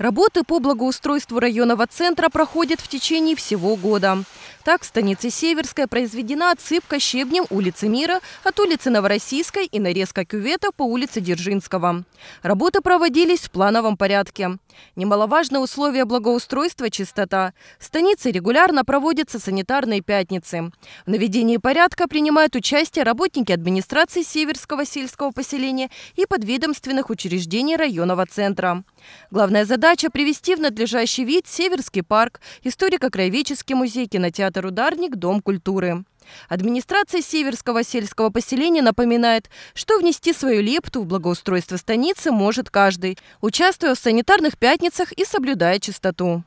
Работы по благоустройству районного центра проходят в течение всего года. Так, в станице Северская произведена отсыпка щебнем улицы Мира от улицы Новороссийской и нарезка кювета по улице Держинского. Работы проводились в плановом порядке. Немаловажно условие благоустройства – чистота. В станице регулярно проводятся санитарные пятницы. В наведении порядка принимают участие работники администрации Северского сельского поселения и подведомственных учреждений районного центра. Главная задача Задача – привести в надлежащий вид Северский парк, историко-краеведческий музей, кинотеатр «Ударник», Дом культуры. Администрация Северского сельского поселения напоминает, что внести свою лепту в благоустройство станицы может каждый, участвуя в санитарных пятницах и соблюдая чистоту.